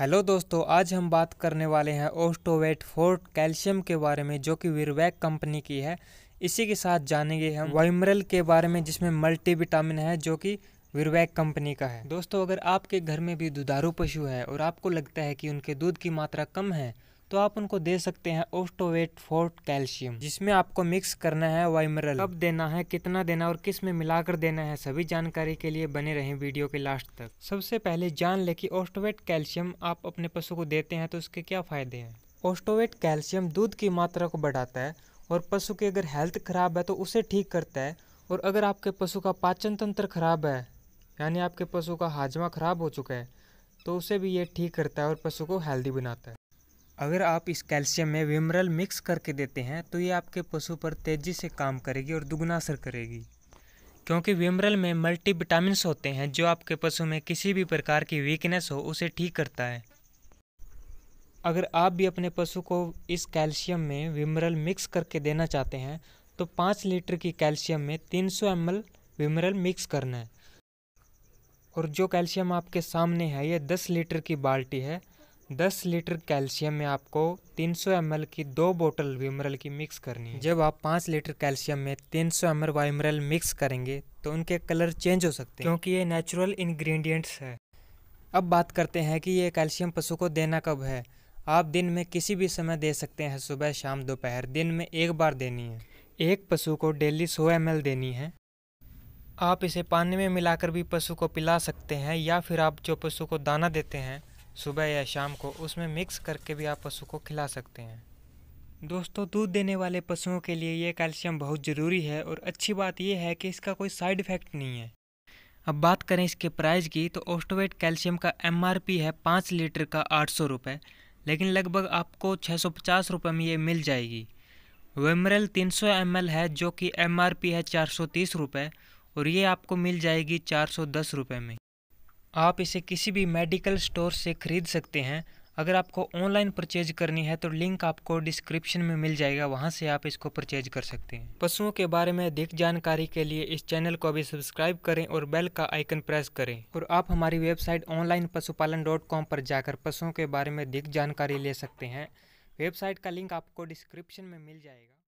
Hello दोस्तों आज हम बात करने वाले हैं ओस्टोवेट फोर्ट कैल्शियम के बारे में जो कि विरवैक कंपनी की है इसी के साथ जानेंगे हम वाइमरल हम्म। के बारे में जिसमें मल्टी विटामिन है जो कि विरवैक कंपनी का है दोस्तों अगर आपके घर में भी दुधारू पशु है और आपको लगता है कि उनके दूध की मात्रा कम है तो आप उनको दे सकते हैं ओस्टोवेट फोर्ट कैल्शियम जिसमें आपको मिक्स करना है वाइमरल कब देना है कितना देना और किस में मिलाकर देना है सभी जानकारी के लिए बने रहें वीडियो के लास्ट तक सबसे पहले जान ले कि ओस्टोवेट कैल्शियम आप अपने पशु को देते हैं तो उसके क्या फ़ायदे हैं ओस्टोवेट कैल्शियम दूध की मात्रा को बढ़ाता है और पशु की अगर हेल्थ खराब है तो उसे ठीक करता है और अगर आपके पशु का पाचन तंत्र खराब है यानी आपके पशु का हाजमा खराब हो चुका है तो उसे भी ये ठीक करता है और पशु को हेल्दी बनाता है अगर आप इस कैल्शियम में विमरल मिक्स करके देते हैं तो ये आपके पशु पर तेज़ी से काम करेगी और दुगना असर करेगी क्योंकि विमरल में मल्टी विटामिनस होते हैं जो आपके पशु में किसी भी प्रकार की वीकनेस हो उसे ठीक करता है अगर आप भी अपने पशु को इस कैल्शियम में विमरल मिक्स करके देना चाहते हैं तो पाँच लीटर की कैल्शियम में तीन सौ एम विमरल मिक्स करना है और जो कैल्शियम आपके सामने है ये दस लीटर की बाल्टी है दस लीटर कैल्शियम में आपको तीन सौ की दो बोतल विमरल की मिक्स करनी है जब आप पाँच लीटर कैल्शियम में तीन सौ एम वाइमरल मिक्स करेंगे तो उनके कलर चेंज हो सकते हैं क्योंकि ये नेचुरल इंग्रेडिएंट्स है अब बात करते हैं कि ये कैल्शियम पशु को देना कब है आप दिन में किसी भी समय दे सकते हैं सुबह शाम दोपहर दिन में एक बार देनी है एक पशु को डेली सौ एम देनी है आप इसे पानी में मिलाकर भी पशु को पिला सकते हैं या फिर आप जो पशु को दाना देते हैं सुबह या शाम को उसमें मिक्स करके भी आप पशु को खिला सकते हैं दोस्तों दूध देने वाले पशुओं के लिए यह कैल्शियम बहुत ज़रूरी है और अच्छी बात यह है कि इसका कोई साइड इफ़ेक्ट नहीं है अब बात करें इसके प्राइस की तो ऑस्टोवेट कैल्शियम का एम है पाँच लीटर का आठ सौ रुपये लेकिन लगभग आपको छः सौ पचास रुपये में ये मिल जाएगी वेमरल तीन सौ एम है जो कि एम है चार सौ तीस रुपये और ये आपको मिल जाएगी चार सौ दस रुपये में आप इसे किसी भी मेडिकल स्टोर से ख़रीद सकते हैं अगर आपको ऑनलाइन परचेज करनी है तो लिंक आपको डिस्क्रिप्शन में मिल जाएगा वहाँ से आप इसको परचेज कर सकते हैं पशुओं के बारे में अधिक जानकारी के लिए इस चैनल को अभी सब्सक्राइब करें और बेल का आइकन प्रेस करें और आप हमारी website online Pashupalan dot com पर जाकर पशुओं के बारे में अधिक जानकारी ले सकते हैं वेबसाइट का लिंक आपको डिस्क्रिप्शन में मिल जाएगा